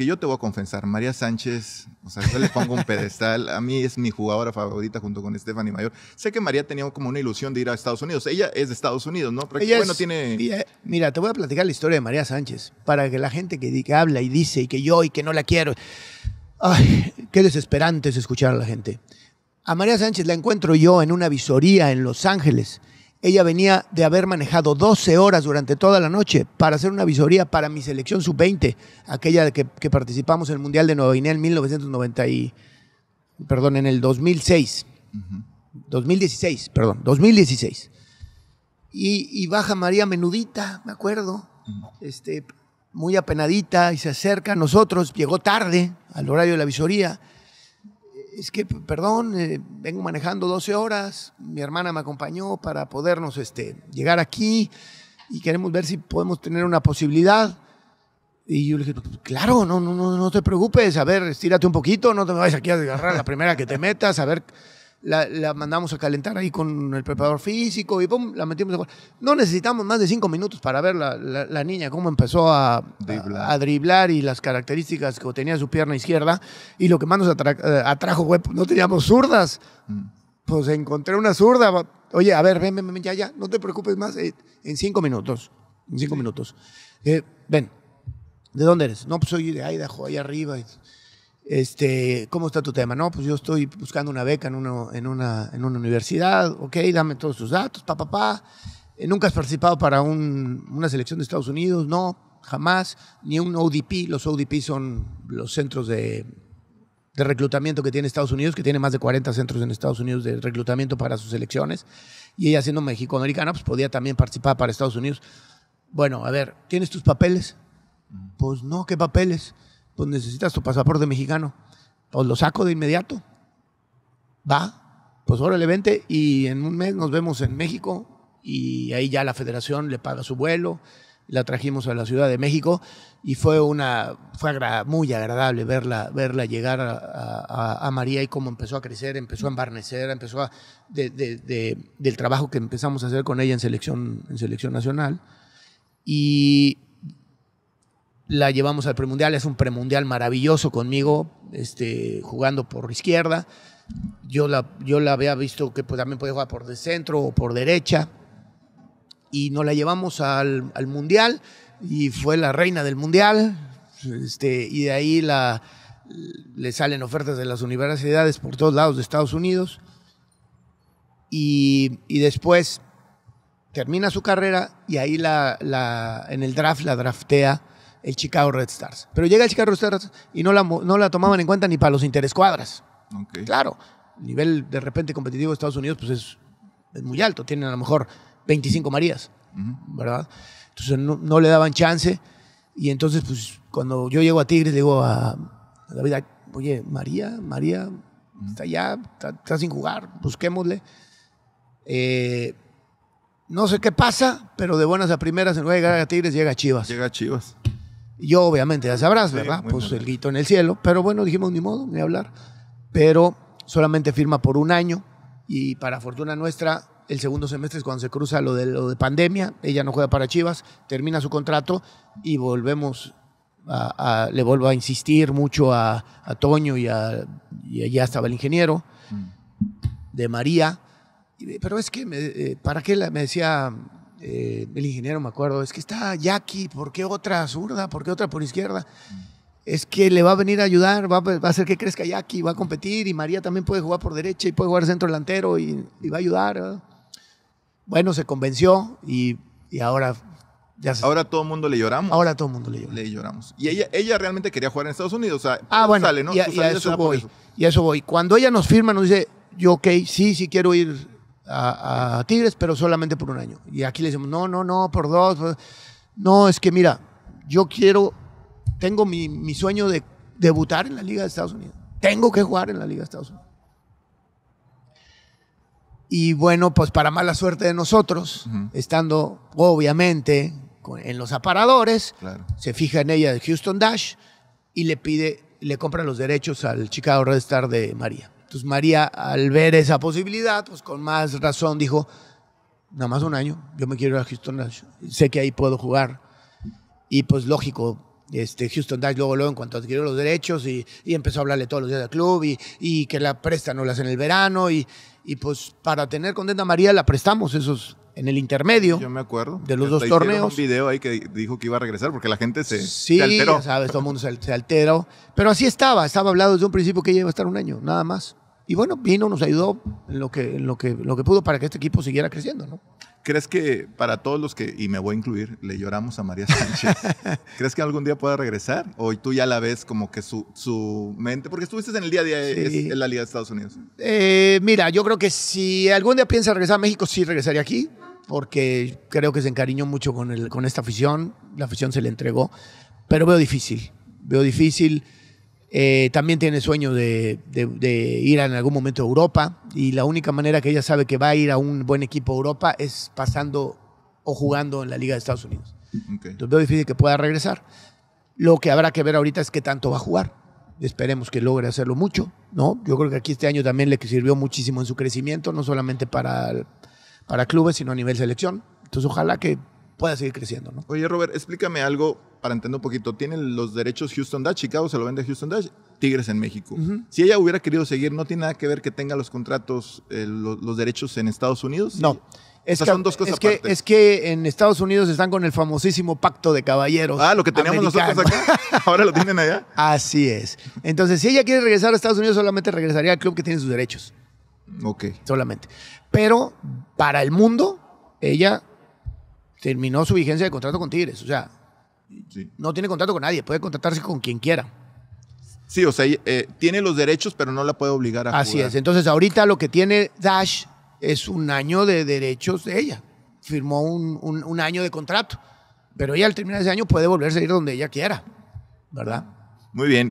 que yo te voy a confesar, María Sánchez, o sea, yo le pongo un pedestal, a mí es mi jugadora favorita junto con Stephanie Mayor. Sé que María tenía como una ilusión de ir a Estados Unidos, ella es de Estados Unidos, ¿no? Pero ella tiene... mira, te voy a platicar la historia de María Sánchez, para que la gente que, que habla y dice y que yo y que no la quiero, ay, qué desesperante es escuchar a la gente. A María Sánchez la encuentro yo en una visoría en Los Ángeles ella venía de haber manejado 12 horas durante toda la noche para hacer una visoría para mi selección sub-20, aquella que, que, participamos en el Mundial de Nueva Guinea en 1990 y, perdón, en el 2006. 2016, perdón, 2016. Y, baja María menudita, me acuerdo, este, muy apenadita y se acerca a nosotros, llegó tarde al horario de la visoría es que, perdón, eh, vengo manejando 12 horas, mi hermana me acompañó para podernos este, llegar aquí y queremos ver si podemos tener una posibilidad. Y yo le dije, pues, claro, no, no, no, no te preocupes, a ver, estírate un poquito, no te vayas aquí a agarrar la primera que te metas, a ver la, la, mandamos a calentar ahí con el preparador físico y pum, la metimos. no necesitamos más de cinco minutos para ver la, la, niña cómo empezó a driblar. A, driblar. y las características que tenía su pierna izquierda. Y lo que más nos eh, atrajo, güey, pues, no teníamos zurdas. Mm. Pues encontré una zurda. Oye, a ver, ven, ven, ven, ya, ya, no te preocupes más. Eh, en cinco minutos. En cinco minutos. Eh, ven, ¿de dónde eres? No, pues soy de Idaho, ahí arriba este, ¿cómo está tu tema? No, pues yo estoy buscando una beca en, uno, en, una, universidad, ok, dame todos tus datos, pa, pa, eh, ¿Nunca has participado para una selección de Estados Unidos? No, jamás, ni un ODP. Los ODP son los centros de, reclutamiento que tiene Estados Unidos, que tiene más de 40 centros en Estados Unidos de reclutamiento para sus selecciones. Y ella siendo mexicoamericana, pues podía también participar para Estados Unidos. Bueno, a ver, ¿tienes tus papeles? Pues no, ¿qué papeles? pues necesitas tu pasaporte mexicano. Pues lo saco de inmediato. Va, pues órale, vente y en un mes nos vemos en México y ahí ya la federación le paga su vuelo. La trajimos a la Ciudad de México y fue, una, fue muy agradable verla, verla llegar a, María y cómo empezó a crecer, empezó a embarnecer, empezó a, del trabajo que empezamos a hacer con ella en selección, en selección nacional. Y la llevamos al premundial, es un premundial maravilloso conmigo, este, jugando por izquierda. Yo la, yo la había visto que pues, también podía jugar por de centro o por derecha. Y nos la llevamos al, mundial y fue la reina del mundial. Este, y de ahí la, le salen ofertas de las universidades por todos lados de Estados Unidos. Y, después termina su carrera y ahí la, la, en el draft la draftea el Chicago Red Stars. Pero llega el Chicago Red Stars y no la, no la tomaban en cuenta ni para los interescuadras. Okay. Claro, el nivel de repente competitivo de Estados Unidos pues es, muy alto. Tienen a lo mejor 25 Marías, ¿verdad? Entonces no, le daban chance. Y entonces, pues cuando yo llego a Tigres, digo a, David, oye, María, María, está allá, está, sin jugar, busquémosle. Eh, no sé qué pasa, pero de buenas a primeras, en lugar de llegar a Tigres, llega a Chivas. Llega a Chivas. Yo obviamente ya sabrás, ¿verdad? pues el grito en el cielo. Pero bueno, dijimos ni modo, ni hablar. Pero solamente firma por un año y para fortuna nuestra, el segundo semestre es cuando se cruza lo de, lo de pandemia. Ella no juega para Chivas, termina su contrato y volvemos a, le vuelvo a insistir mucho a, Toño y, a, estaba el ingeniero mm. de María. Pero es que, eh, ¿para qué me decía eh, el ingeniero, me acuerdo, es que está Jackie, ¿por qué otra zurda? ¿Por qué otra por izquierda? Mm. Es que le va a venir a ayudar, va, a hacer que crezca Jackie, va a competir y María también puede jugar por derecha y puede jugar centro delantero y, va a ayudar. Bueno, se convenció y, ahora ya se... Ahora todo el mundo le lloramos. Ahora todo el mundo le lloramos. Y ella, ella realmente quería jugar en Estados Unidos. ah, bueno, Y eso voy. Y eso voy. Cuando ella nos firma, nos dice, yo, ok, sí, sí quiero ir a, Tigres, pero solamente por un año. Y aquí le decimos, no, no, no, por dos. No, es que mira, yo quiero, tengo mi, sueño de debutar en la Liga de Estados Unidos. Tengo que jugar en la Liga de Estados Unidos. Y bueno, pues para mala suerte de nosotros, estando obviamente en los aparadores, se fija en ella de Houston Dash y le pide, le compra los derechos al Chicago Red Star de María. Entonces María, al ver esa posibilidad, pues con más razón dijo, nada más un año, yo me quiero ir a Houston sé que ahí puedo jugar. Y pues lógico, este, Houston Dash luego, luego en cuanto adquirió los derechos y, y empezó a hablarle todos los días al club y, y que la prestan o las en el verano y, y pues para tener contenta a María la prestamos esos en el intermedio. Yo me acuerdo. De los dos torneos. un video ahí que dijo que iba a regresar porque la gente se, alteró. Sí, sabes, todo el mundo se, alteró. Pero así estaba, estaba hablado desde un principio que ella iba a estar un año, nada más. Y bueno, vino, nos ayudó en lo que, lo que, lo que pudo para que este equipo siguiera creciendo, ¿no? ¿Crees que para todos los que, y me voy a incluir, le lloramos a María Sánchez, ¿crees que algún día pueda regresar? ¿O tú ya la ves como que su, su mente, porque estuviste en el día a día en la Liga de Estados Unidos? Eh, mira, yo creo que si algún día piensa regresar a México, sí regresaría aquí, porque creo que se encariñó mucho con, el, con esta afición, la afición se le entregó, pero veo difícil, veo difícil. Eh, también tiene sueño de, ir en algún momento a Europa y la única manera que ella sabe que va a ir a un buen equipo a Europa es pasando o jugando en la Liga de Estados Unidos. Entonces veo difícil que pueda regresar. Lo que habrá que ver ahorita es qué tanto va a jugar. Esperemos que logre hacerlo mucho, ¿no? Yo creo que aquí este año también le sirvió muchísimo en su crecimiento, no solamente para, para clubes, sino a nivel selección. Entonces ojalá que pueda seguir creciendo. ¿no? Oye, Robert, explícame algo para entender un poquito. Tienen los derechos Houston Dash, Chicago se lo vende a Houston Dash, Tigres en México. Si ella hubiera querido seguir, ¿no tiene nada que ver que tenga los contratos, eh, los, derechos en Estados Unidos? No. Es, que, son dos cosas es que, en Estados Unidos están con el famosísimo pacto de caballeros. Ah, lo que teníamos nosotros acá, ahora lo tienen allá. Así es. Entonces, si ella quiere regresar a Estados Unidos, solamente regresaría al club que tiene sus derechos. Ok. Solamente. Pero para el mundo, ella terminó su vigencia de contrato con Tigres. O sea, no tiene contrato con nadie, puede contratarse con quien quiera. Sí, o sea, eh, tiene los derechos, pero no la puede obligar a Así es. Entonces, ahorita lo que tiene Dash es un año de derechos de ella. Firmó un, un año de contrato. Pero ella al terminar ese año puede volverse a ir donde ella quiera, ¿verdad? Muy bien.